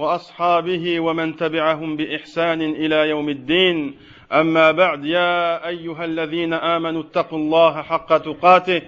واصحابه ومن تبعهم باحسان الى يوم الدين اما بعد يا ايها الذين امنوا اتقوا الله حق تقاته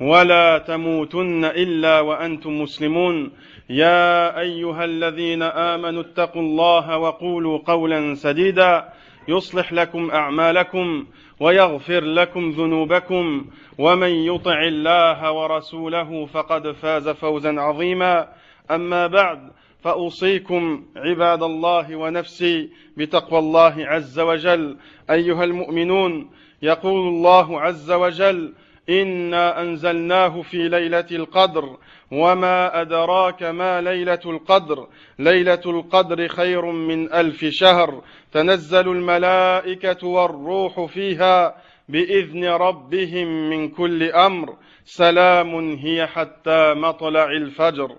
ولا تموتن الا وانتم مسلمون يا ايها الذين امنوا اتقوا الله وقولوا قولا سديدا يصلح لكم اعمالكم ويغفر لكم ذنوبكم ومن يطع الله ورسوله فقد فاز فوزا عظيما اما بعد فأوصيكم عباد الله ونفسي بتقوى الله عز وجل أيها المؤمنون يقول الله عز وجل إنا أنزلناه في ليلة القدر وما أدراك ما ليلة القدر ليلة القدر خير من ألف شهر تنزل الملائكة والروح فيها بإذن ربهم من كل أمر سلام هي حتى مطلع الفجر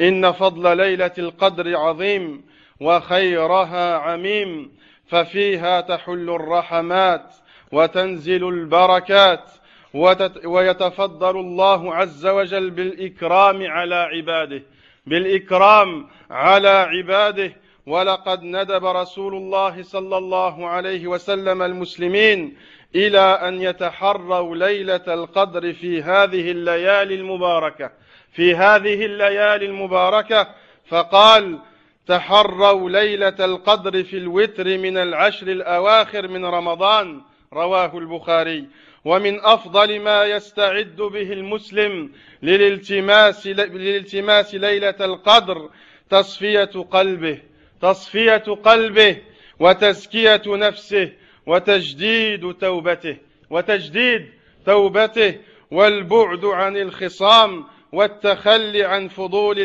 إن فضل ليلة القدر عظيم وخيرها عميم ففيها تحل الرحمات وتنزل البركات ويتفضل الله عز وجل بالإكرام على عباده بالإكرام على عباده ولقد ندب رسول الله صلى الله عليه وسلم المسلمين إلى أن يتحروا ليلة القدر في هذه الليالي المباركة في هذه الليالي المباركة فقال تحروا ليلة القدر في الوتر من العشر الأواخر من رمضان رواه البخاري ومن أفضل ما يستعد به المسلم للالتماس, للالتماس ليلة القدر تصفية قلبه تصفية قلبه وتزكية نفسه وتجديد توبته وتجديد توبته والبعد عن الخصام والتخلي عن فضول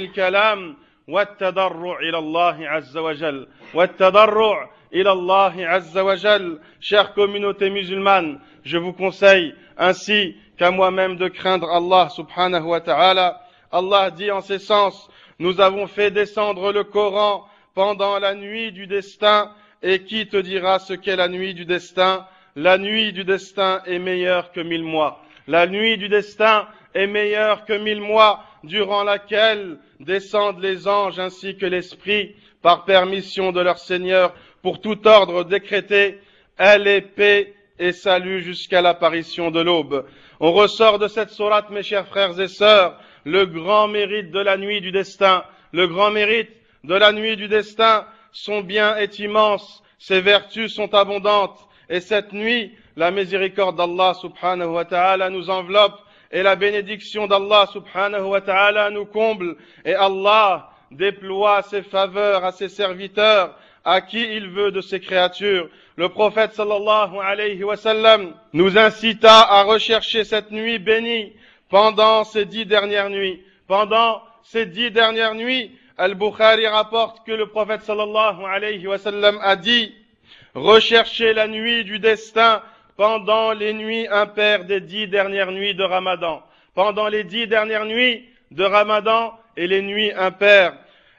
Chère communauté musulmane, je vous conseille ainsi qu'à moi-même de craindre Allah subhanahu wa ta'ala. Allah dit en ces sens, nous avons fait descendre le Coran pendant la nuit du destin et qui te dira ce qu'est la nuit du destin La nuit du destin est meilleure que mille mois. La nuit du destin est meilleure que mille mois durant laquelle descendent les anges ainsi que l'esprit par permission de leur Seigneur pour tout ordre décrété. Elle est paix et salut jusqu'à l'apparition de l'aube. On ressort de cette sourate, mes chers frères et sœurs, le grand mérite de la nuit du destin. Le grand mérite de la nuit du destin, son bien est immense, ses vertus sont abondantes, et cette nuit la miséricorde d'Allah subhanahu wa ta'ala nous enveloppe et la bénédiction d'Allah subhanahu wa ta'ala nous comble et Allah déploie ses faveurs à ses serviteurs à qui il veut de ses créatures. Le prophète sallallahu alayhi wa sallam nous incita à rechercher cette nuit bénie pendant ces dix dernières nuits. Pendant ces dix dernières nuits, Al-Bukhari rapporte que le prophète sallallahu alayhi wa sallam a dit Recherchez la nuit du destin pendant les nuits impaires des dix dernières nuits de Ramadan, pendant les dix dernières nuits de Ramadan et les nuits impaires.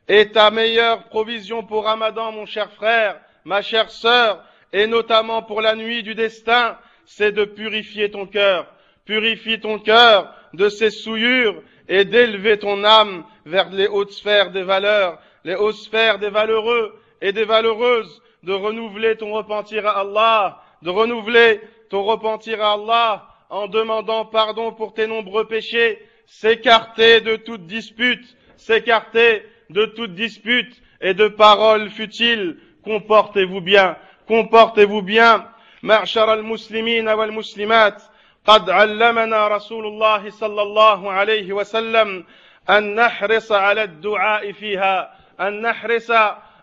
Et ta meilleure provision pour Ramadan, mon cher frère, ma chère sœur, et notamment pour la nuit du destin, c'est de purifier ton cœur. Purifie ton cœur de ses souillures et d'élever ton âme vers les hautes sphères des valeurs, les hautes sphères des valeureux et des valeureuses, de renouveler ton repentir à Allah, de renouveler ton repentir à Allah en demandant pardon pour tes nombreux péchés, s'écarter de toute dispute, s'écarter de toute dispute et de paroles futiles. Comportez-vous bien, comportez-vous bien. معشر المسلمين والمسلمات قد علمنا رسول الله صلى الله عليه وسلم أن نحرص على الدعاء فيها أن نحرص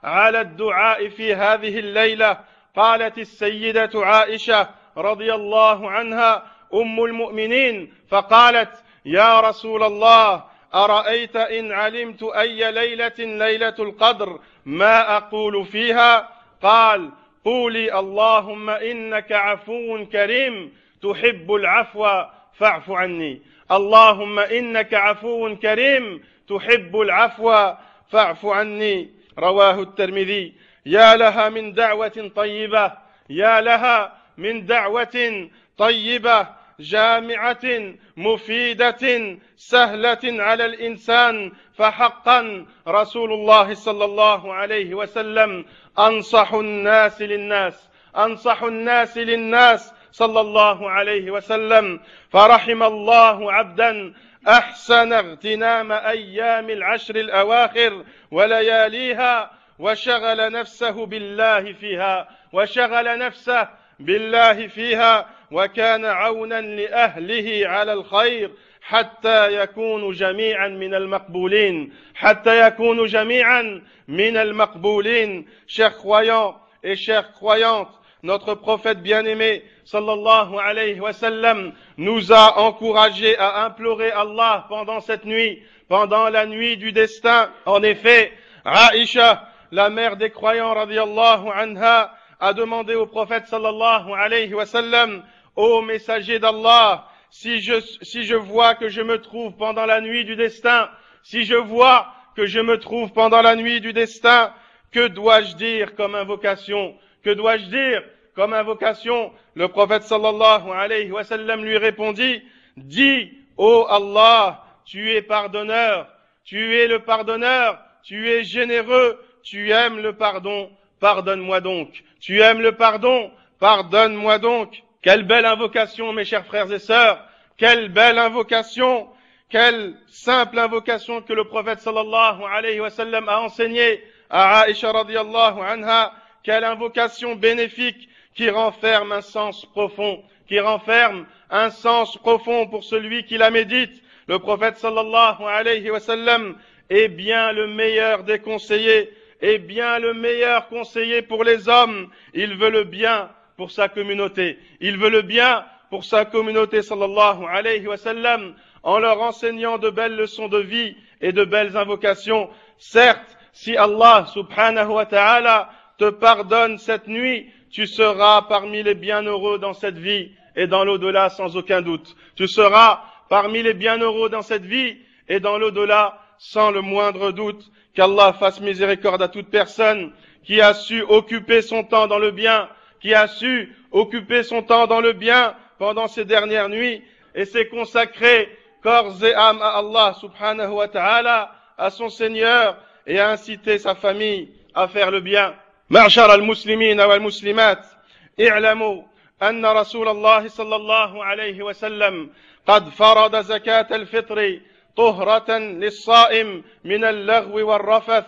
على الدعاء في هذه قالت السيدة عائشة رضي الله عنها أم المؤمنين فقالت يا رسول الله أرأيت إن علمت أي ليلة ليلة القدر ما أقول فيها قال قولي اللهم إنك عفو كريم تحب العفو فاعف عني اللهم إنك عفو كريم تحب العفو فاعف عني رواه الترمذي يا لها من دعوة طيبة يا لها من دعوة طيبة جامعة مفيدة سهلة على الإنسان فحقا رسول الله صلى الله عليه وسلم أنصح الناس للناس أنصح الناس للناس صلى الله عليه وسلم فرحم الله عبدا أحسن اغتنام أيام العشر الأواخر ولياليها وشغل نفسه بالله فيها وشغل نفسه بالله فيها وكان عونا لأهله على الخير حتى يكون جميعا من المقبولين حتى يكون جميعا من المقبولين شيخ croyants et chères croyantes notre prophète bien-aimé sallallahu alayhi wa sallam nous a encouragés à implorer Allah pendant cette nuit pendant la nuit du destin en effet Aisha la mère des croyants radiallahu anha, a demandé au prophète sallallahu alayhi wa sallam, ô messager d'Allah, si je, si je vois que je me trouve pendant la nuit du destin, si je vois que je me trouve pendant la nuit du destin, que dois-je dire comme invocation? Que dois-je dire comme invocation? Le prophète sallallahu alayhi wa sallam lui répondit, dis, ô Allah, tu es pardonneur, tu es le pardonneur, tu es généreux, tu aimes le pardon, pardonne-moi donc. Tu aimes le pardon, pardonne-moi donc. Quelle belle invocation, mes chers frères et sœurs. Quelle belle invocation. Quelle simple invocation que le prophète sallallahu alayhi wa sallam a enseignée à Aisha radiallahu anha. Quelle invocation bénéfique qui renferme un sens profond, qui renferme un sens profond pour celui qui la médite. Le prophète sallallahu alayhi wa sallam est bien le meilleur des conseillers et eh bien le meilleur conseiller pour les hommes. Il veut le bien pour sa communauté. Il veut le bien pour sa communauté, sallallahu alayhi wa sallam, en leur enseignant de belles leçons de vie et de belles invocations. Certes, si Allah subhanahu wa ta'ala te pardonne cette nuit, tu seras parmi les bienheureux dans cette vie et dans l'au-delà sans aucun doute. Tu seras parmi les bienheureux dans cette vie et dans l'au-delà sans le moindre doute qu'Allah fasse miséricorde à toute personne qui a su occuper son temps dans le bien, qui a su occuper son temps dans le bien pendant ces dernières nuits et s'est consacré corps et âme à Allah subhanahu wa ta'ala, à son Seigneur et a incité sa famille à faire le bien. طهرة للصائم من اللغو والرفث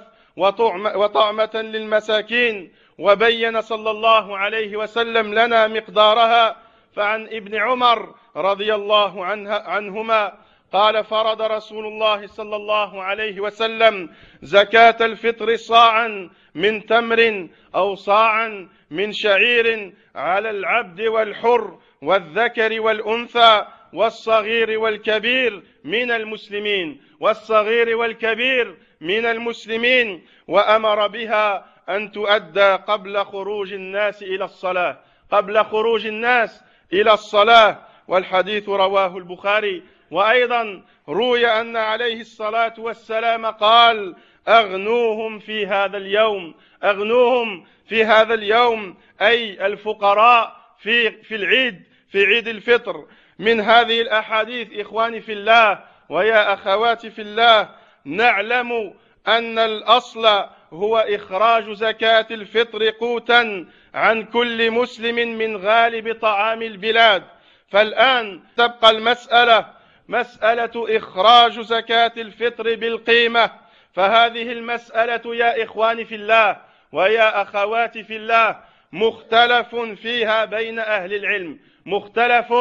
وطعمة للمساكين وبين صلى الله عليه وسلم لنا مقدارها فعن ابن عمر رضي الله عنها عنهما قال فرض رسول الله صلى الله عليه وسلم زكاة الفطر صاعا من تمر أو صاعا من شعير على العبد والحر والذكر والأنثى والصغير والكبير من المسلمين والصغير والكبير من المسلمين وأمر بها أن تؤدى قبل خروج الناس إلى الصلاة قبل خروج الناس إلى الصلاة والحديث رواه البخاري وأيضا روي أن عليه الصلاة والسلام قال أغنوهم في هذا اليوم أغنوهم في هذا اليوم أي الفقراء في في العيد في عيد الفطر من هذه الأحاديث إخواني في الله ويا أخواتي في الله نعلم أن الأصل هو إخراج زكاة الفطر قوتا عن كل مسلم من غالب طعام البلاد فالآن تبقى المسألة مسألة إخراج زكاة الفطر بالقيمة فهذه المسألة يا إخواني في الله ويا أخواتي في الله مختلف فيها بين أهل العلم مختلف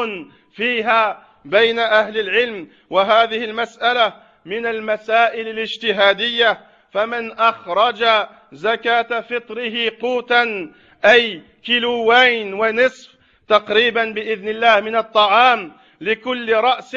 فيها بين أهل العلم وهذه المسألة من المسائل الاجتهادية فمن أخرج زكاة فطره قوتا أي كيلوين ونصف تقريبا بإذن الله من الطعام لكل رأس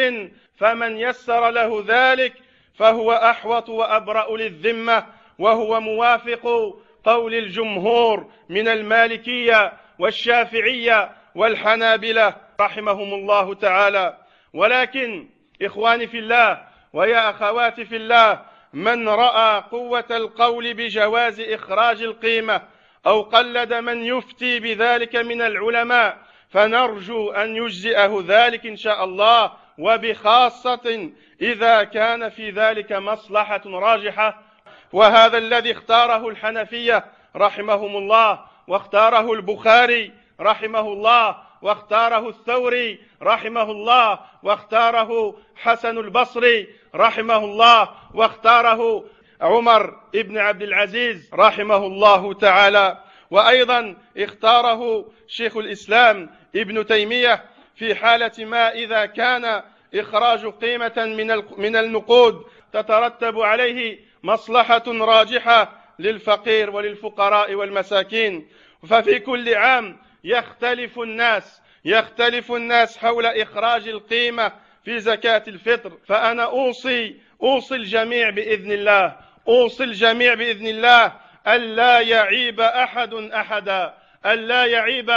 فمن يسر له ذلك فهو أحوط وأبرأ للذمة وهو موافق قول الجمهور من المالكية والشافعية والحنابلة رحمهم الله تعالى ولكن إخواني في الله ويا أخواتي في الله من رأى قوة القول بجواز إخراج القيمة أو قلد من يفتي بذلك من العلماء فنرجو أن يجزئه ذلك إن شاء الله وبخاصة إذا كان في ذلك مصلحة راجحة وهذا الذي اختاره الحنفية رحمهم الله واختاره البخاري رحمه الله واختاره الثوري رحمه الله واختاره حسن البصري رحمه الله واختاره عمر بن عبد العزيز رحمه الله تعالى وأيضا اختاره شيخ الإسلام ابن تيمية في حالة ما إذا كان إخراج قيمة من من النقود تترتب عليه مصلحة راجحة للفقير وللفقراء والمساكين ففي كل عام يختلف الناس يختلف الناس حول إخراج القيمة في زكاة الفطر فأنا أوصي أوصي الجميع بإذن الله أوصي الجميع بإذن الله ألا يعيب أحد أحدا ألا يعيب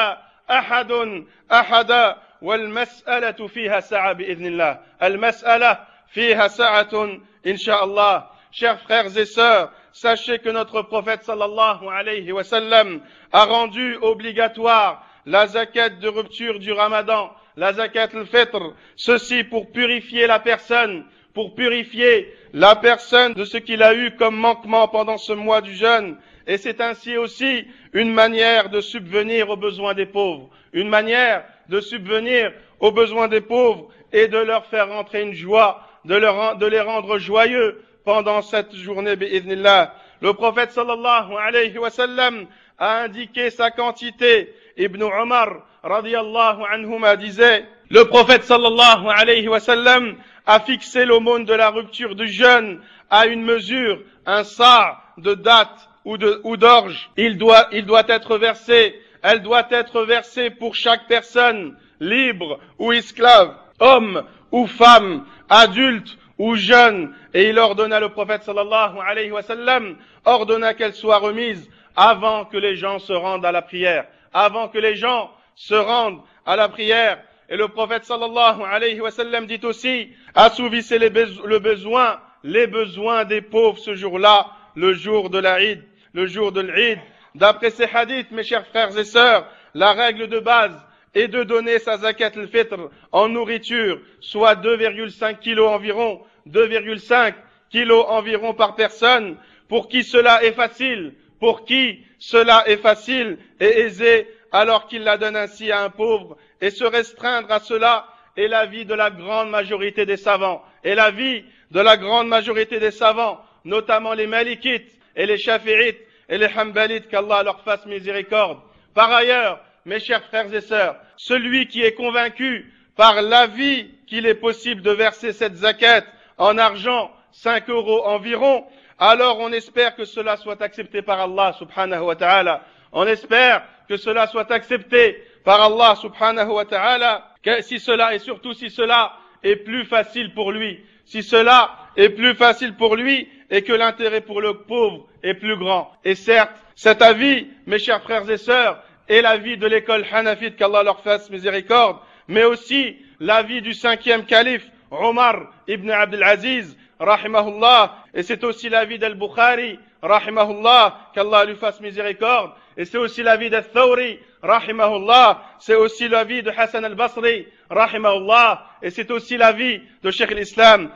أحد أحدا والمسألة فيها سعة بإذن الله المسألة فيها سعة إن شاء الله chers frères et sœurs sachez que notre prophète sallallahu alayhi wa sallam a rendu obligatoire la zakat de rupture du ramadan, la zakat al-fitr, ceci pour purifier la personne, pour purifier la personne de ce qu'il a eu comme manquement pendant ce mois du jeûne. Et c'est ainsi aussi une manière de subvenir aux besoins des pauvres, une manière de subvenir aux besoins des pauvres et de leur faire entrer une joie, de les rendre joyeux, pendant cette journée, Le prophète sallallahu alayhi wa sallam a indiqué sa quantité. Ibn Omar radiallahu anhuma disait, le prophète sallallahu alayhi wa sallam a fixé l'aumône de la rupture du jeûne à une mesure, un sa de date ou d'orge. Il doit, il doit être versé, elle doit être versée pour chaque personne, libre ou esclave, homme ou femme, adulte ou jeûne, et il ordonna le prophète sallallahu alayhi wa sallam, ordonna qu'elle soit remise avant que les gens se rendent à la prière, avant que les gens se rendent à la prière. Et le prophète sallallahu alayhi wa sallam dit aussi, assouvissez le besoin, les besoins des pauvres ce jour-là, le jour de l'Aïd, le jour de l'Aïd. D'après ces hadiths, mes chers frères et sœurs, la règle de base et de donner sa zakat al-fitr en nourriture, soit 2,5 kilos environ, 2,5 kilos environ par personne, pour qui cela est facile, pour qui cela est facile et aisé, alors qu'il la donne ainsi à un pauvre, et se restreindre à cela est la vie de la grande majorité des savants, et la vie de la grande majorité des savants, notamment les malikites et les chafirites, et les hambalites, qu'Allah leur fasse miséricorde. Par ailleurs, mes chers frères et sœurs, celui qui est convaincu par l'avis qu'il est possible de verser cette zaquette en argent, 5 euros environ, alors on espère que cela soit accepté par Allah subhanahu wa ta'ala. On espère que cela soit accepté par Allah subhanahu wa ta'ala, si cela et surtout si cela est plus facile pour lui, si cela est plus facile pour lui et que l'intérêt pour le pauvre est plus grand. Et certes, cet avis, mes chers frères et sœurs, et la vie de l'école hanafite, qu'Allah leur fasse miséricorde, mais aussi la vie du cinquième calife, Omar ibn Abdelaziz, Aziz, rahimahullah, et c'est aussi la vie d'Al-Bukhari, rahimahullah, qu'Allah lui fasse miséricorde, et c'est aussi la vie d'Al-Thawri, rahimahullah, c'est aussi la vie de Hassan al-Basri, rahimahullah, et c'est aussi la vie de Sheikh l'Islam,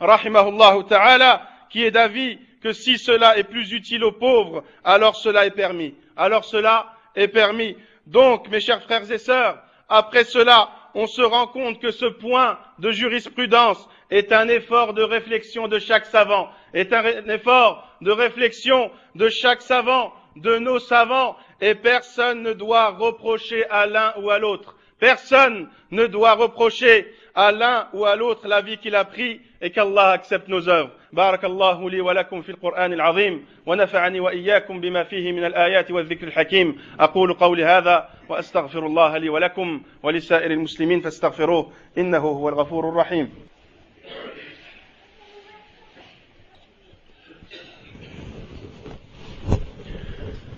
rahimahullah qui est d'avis que si cela est plus utile aux pauvres, alors cela est permis. Alors cela est permis. Donc, mes chers frères et sœurs, après cela, on se rend compte que ce point de jurisprudence est un effort de réflexion de chaque savant, est un effort de réflexion de chaque savant, de nos savants, et personne ne doit reprocher à l'un ou à l'autre. Personne ne doit reprocher à l'un ou à l'autre la vie qu'il a pris et qu'Allah accepte nos œuvres. بارك الله لي ولكم في القرآن العظيم ونفعني وإياكم بما فيه من الآيات والذكر الحكيم أقول قولي هذا وأستغفر الله لي ولكم ولسائر المسلمين فاستغفروه إنه هو الغفور الرحيم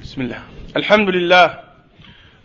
بسم الله الحمد لله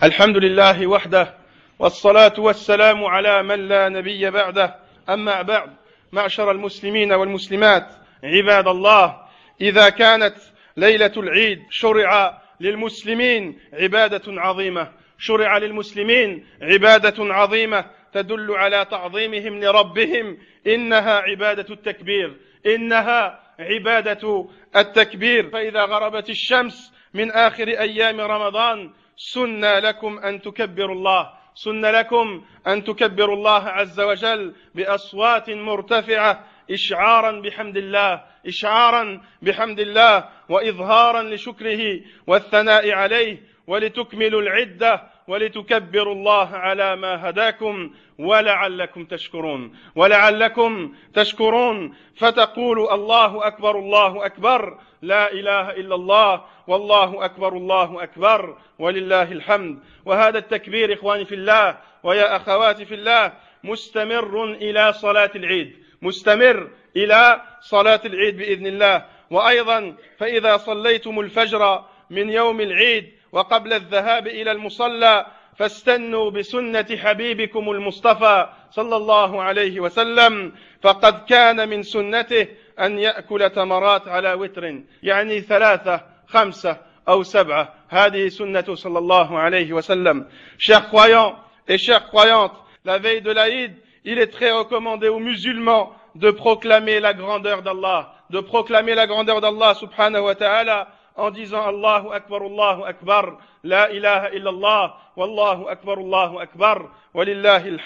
الحمد لله وحده والصلاة والسلام على من لا نبي بعده أما بعد معشر المسلمين والمسلمات عباد الله إذا كانت ليلة العيد شرع للمسلمين عبادة عظيمة شرع للمسلمين عبادة عظيمة تدل على تعظيمهم لربهم إنها عبادة التكبير إنها عبادة التكبير فإذا غربت الشمس من آخر أيام رمضان سنى لكم أن تكبروا الله سن لكم أن تكبروا الله عز وجل بأصوات مرتفعة إشعارا بحمد الله إشعارا بحمد الله وإظهارا لشكره والثناء عليه ولتكملوا العدة ولتكبروا الله على ما هداكم ولعلكم تشكرون ولعلكم تشكرون فتقول الله أكبر الله أكبر لا إله إلا الله والله أكبر الله أكبر ولله الحمد وهذا التكبير إخواني في الله ويا أخواتي في الله مستمر إلى صلاة العيد مستمر إلى صلاة العيد بإذن الله وأيضا فإذا صليتم الفجر من يوم العيد وقبل الذهاب إلى المصلى فاستنوا بسنة حبيبكم المصطفى صلى الله عليه وسلم فقد كان من سنته أن يأكل تمرات على وتر يعني ثلاثة خمسة أو سبعة هذه سنة صلى الله عليه وسلم Chers croyants et chères croyantes, la veille de l'Aïd, il est très recommandé aux musulmans de proclamer la grandeur d'Allah, de proclamer la grandeur d'Allah subhanahu wa ta'ala en disant Allahu Akbar, Allahu Akbar, La ilaha illallah, Wallahu Akbar, Allahu Akbar, Walillahi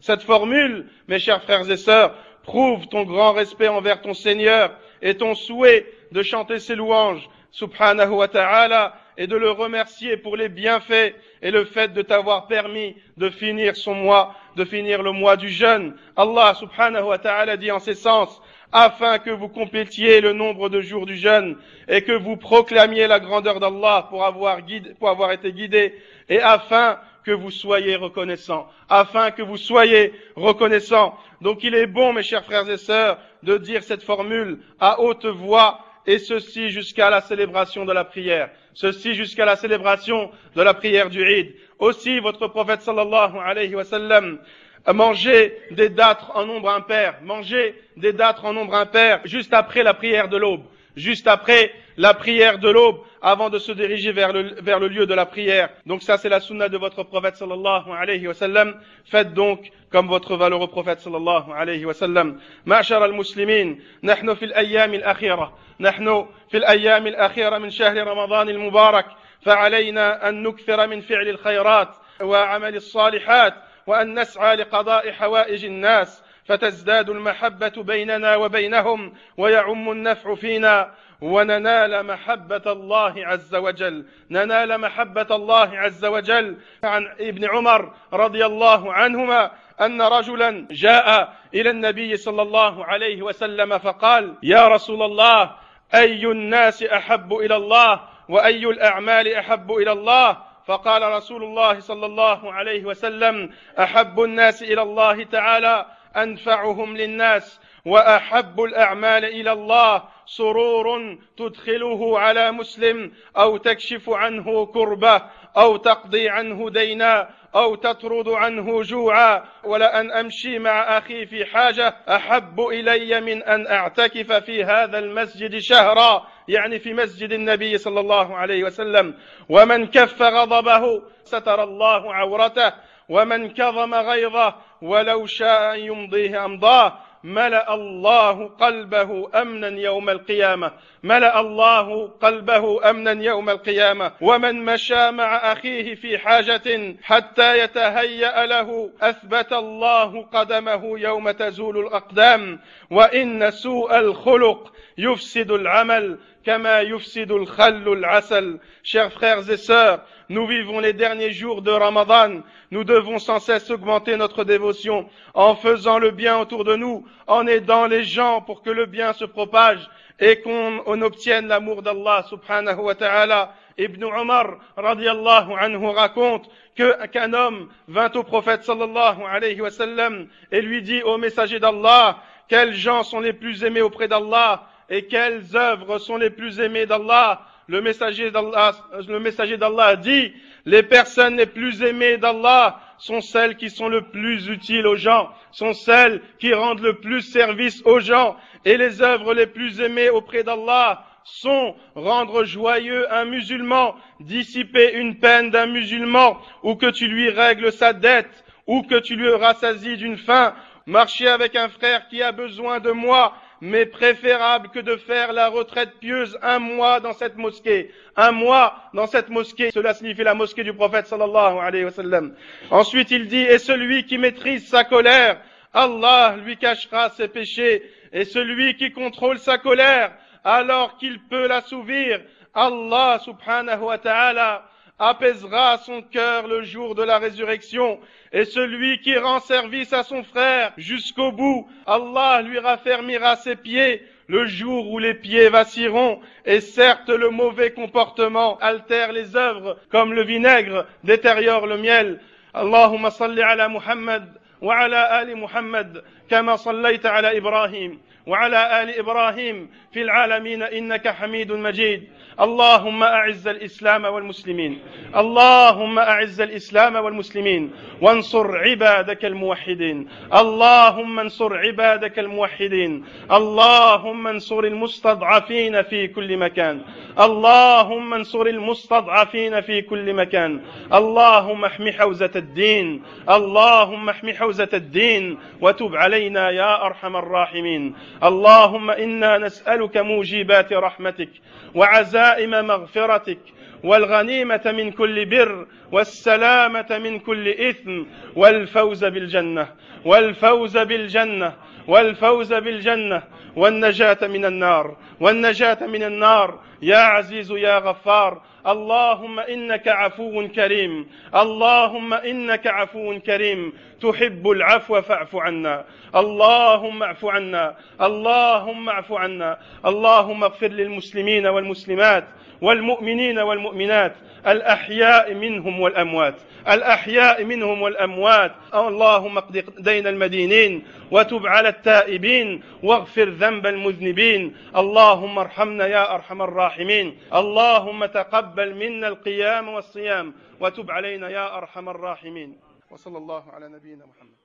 Cette formule, mes chers frères et sœurs, prouve ton grand respect envers ton Seigneur et ton souhait de chanter ses louanges, subhanahu wa ta'ala, et de le remercier pour les bienfaits et le fait de t'avoir permis de finir son mois, de finir le mois du jeûne. Allah subhanahu wa ta'ala dit en ces sens, afin que vous complétiez le nombre de jours du jeûne et que vous proclamiez la grandeur d'Allah pour avoir, été guidé et afin que vous soyez reconnaissants, afin que vous soyez reconnaissants. Donc il est bon, mes chers frères et sœurs, de dire cette formule à haute voix et ceci jusqu'à la célébration de la prière. Ceci jusqu'à la célébration de la prière du Eid. Aussi, votre prophète sallallahu alayhi wa sallam Manger des dattes en nombre impair. Manger des dattes en nombre impair juste après la prière de l'aube. Juste après la prière de l'aube avant de se diriger vers le, vers le lieu de la prière. Donc ça c'est la sunna de votre prophète sallallahu alayhi wa sallam. Faites donc comme votre valeureux prophète sallallahu alayhi wa sallam. al Muslimin, معشر المسلمين نحن في الأيام الأخيرة نحن في ramadan الأخيرة من شهر an المبارك min أن al-khayrat wa amal al Salihat. وأن نسعى لقضاء حوائج الناس فتزداد المحبة بيننا وبينهم ويعم النفع فينا وننال محبة الله عز وجل ننال محبة الله عز وجل عن ابن عمر رضي الله عنهما أن رجلا جاء إلى النبي صلى الله عليه وسلم فقال يا رسول الله أي الناس أحب إلى الله وأي الأعمال أحب إلى الله فقال رسول الله صلى الله عليه وسلم احب الناس الى الله تعالى انفعهم للناس واحب الاعمال الى الله سرور تدخله على مسلم او تكشف عنه كربه او تقضي عنه دينا أو تطرد عنه جوعا ولأن أمشي مع أخي في حاجة أحب إلي من أن أعتكف في هذا المسجد شهرا يعني في مسجد النبي صلى الله عليه وسلم ومن كف غضبه ستر الله عورته ومن كظم غيظه ولو شاء أن يمضيه أمضاه ملأ الله قلبه أمنا يوم القيامة ملأ الله قلبه أمنا يوم القيامة ومن مشى مع أخيه في حاجة حتى يتهيأ له أثبت الله قدمه يوم تزول الأقدام وإن سوء الخلق يفسد العمل كما يفسد الخل العسل Chers frères et sœurs, nous vivons les derniers jours de Ramadan Nous devons sans cesse augmenter notre dévotion en faisant le bien autour de nous, en aidant les gens pour que le bien se propage et qu'on obtienne l'amour d'Allah subhanahu wa ta'ala. Ibn Omar radiallahu anhu raconte qu'un homme vint au prophète sallallahu alayhi wa sallam et lui dit au messager d'Allah, quels gens sont les plus aimés auprès d'Allah et quelles œuvres sont les plus aimées d'Allah. Le messager d'Allah dit les personnes les plus aimées d'Allah sont celles qui sont le plus utiles aux gens, sont celles qui rendent le plus service aux gens, et les œuvres les plus aimées auprès d'Allah sont rendre joyeux un musulman, dissiper une peine d'un musulman, ou que tu lui règles sa dette, ou que tu lui rassasies d'une faim, marcher avec un frère qui a besoin de moi, mais préférable que de faire la retraite pieuse un mois dans cette mosquée. Un mois dans cette mosquée, cela signifie la mosquée du prophète sallallahu alayhi wa sallam. Ensuite il dit, et celui qui maîtrise sa colère, Allah lui cachera ses péchés, et celui qui contrôle sa colère, alors qu'il peut l'assouvir, Allah subhanahu wa ta'ala apaisera son cœur le jour de la résurrection. Et celui qui rend service à son frère jusqu'au bout, Allah lui raffermira ses pieds le jour où les pieds vacilleront. Et certes, le mauvais comportement altère les œuvres, comme le vinaigre détériore le miel. Allahumma salli ala Muhammad wa ala ali Muhammad, kama sallaita ala Ibrahim. ala ali Ibrahim fil alamin innaka hamidun majid اللهم أعز الإسلام والمسلمين اللهم أعز الإسلام والمسلمين وانصر عبادك الموحدين اللهم انصر عبادك الموحدين اللهم انصر المستضعفين في كل مكان اللهم انصر المستضعفين في كل مكان اللهم احم حوزة الدين اللهم احم حوزة الدين وتب علينا يا أرحم الراحمين اللهم إنا نسألك موجبات رحمتك وعزاء دائم مغفرتك والغنيمة من كل بر والسلامة من كل إثم والفوز بالجنة والفوز بالجنة والفوز بالجنة والنجاة من النار والنجاة من النار يا عزيز يا غفار اللهم إنك عفو كريم اللهم إنك عفو كريم تحب العفو فاعف عنا اللهم اعف عنا اللهم اعف عنا اللهم اغفر للمسلمين والمسلمات والمؤمنين والمؤمنات الأحياء منهم والأموات الأحياء منهم والأموات اللهم اقض دين المدينين وتب على التائبين واغفر ذنب المذنبين اللهم ارحمنا يا أرحم الراحمين اللهم تقبل منا القيام والصيام وتب علينا يا أرحم الراحمين وصلى الله على نبينا محمد